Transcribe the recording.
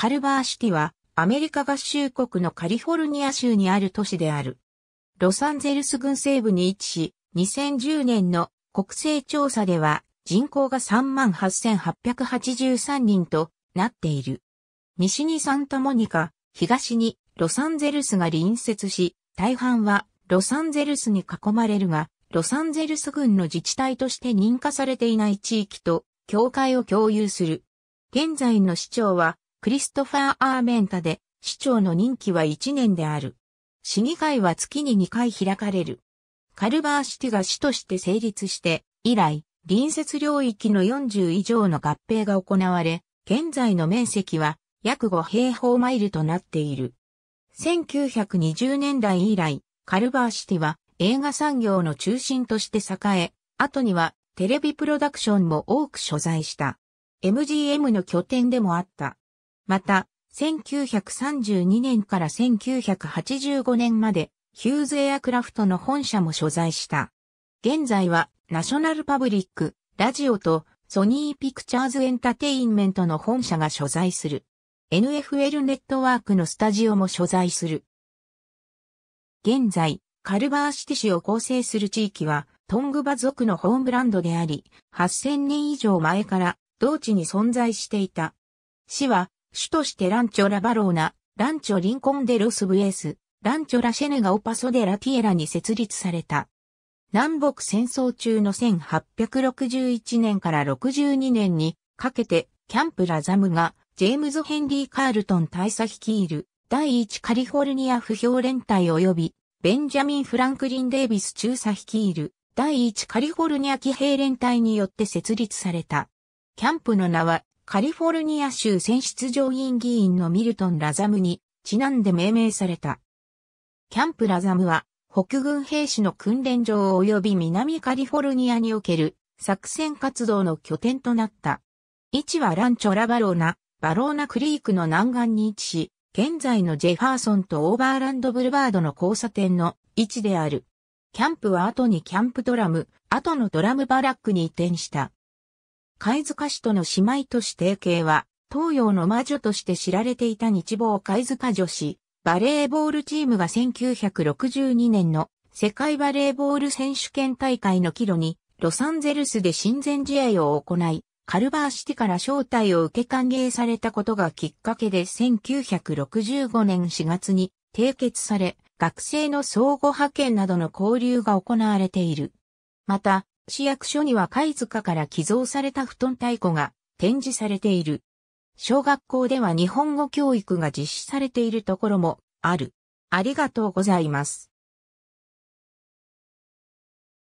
カルバーシティはアメリカ合衆国のカリフォルニア州にある都市である。ロサンゼルス郡西部に位置し、2010年の国勢調査では人口が38,883人となっている。西にサンタモニカ、東にロサンゼルスが隣接し、大半はロサンゼルスに囲まれるが、ロサンゼルス郡の自治体として認可されていない地域と境界を共有する。現在の市長はクリストファー・アーメンタで、市長の任期は1年である。市議会は月に2回開かれる。カルバーシティが市として成立して、以来、隣接領域の40以上の合併が行われ、現在の面積は約5平方マイルとなっている。1920年代以来、カルバーシティは映画産業の中心として栄え、後にはテレビプロダクションも多く所在した。MGM の拠点でもあった。また、1932年から1985年まで、ヒューズエアクラフトの本社も所在した。現在は、ナショナルパブリック、ラジオと、ソニーピクチャーズエンタテインメントの本社が所在する。NFL ネットワークのスタジオも所在する。現在、カルバーシティ市を構成する地域は、トングバ族のホームランドであり、8000年以上前から同地に存在していた。市は主としてランチョラバローナ、ランチョリンコンデロスブエース、ランチョラシェネガオパソデラティエラに設立された。南北戦争中の1861年から62年にかけてキャンプラザムがジェームズ・ヘンリー・カールトン大佐率いる第1カリフォルニア不評連隊及びベンジャミン・フランクリン・デイビス中佐率いる第1カリフォルニア騎兵連隊によって設立された。キャンプの名はカリフォルニア州選出上院議員のミルトン・ラザムにちなんで命名された。キャンプ・ラザムは北軍兵士の訓練場及び南カリフォルニアにおける作戦活動の拠点となった。位置はランチョ・ラバローナ、バローナ・クリークの南岸に位置し、現在のジェファーソンとオーバーランド・ブルバードの交差点の位置である。キャンプは後にキャンプドラム、後のドラムバラックに移転した。貝塚氏との姉妹都市提携は、東洋の魔女として知られていた日望貝塚女子、バレーボールチームが1962年の世界バレーボール選手権大会の帰路に、ロサンゼルスで親善試合を行い、カルバーシティから招待を受け歓迎されたことがきっかけで1965年4月に締結され、学生の相互派遣などの交流が行われている。また、市役所には貝塚から寄贈された布団太鼓が展示されている。小学校では日本語教育が実施されているところもある。ありがとうございます。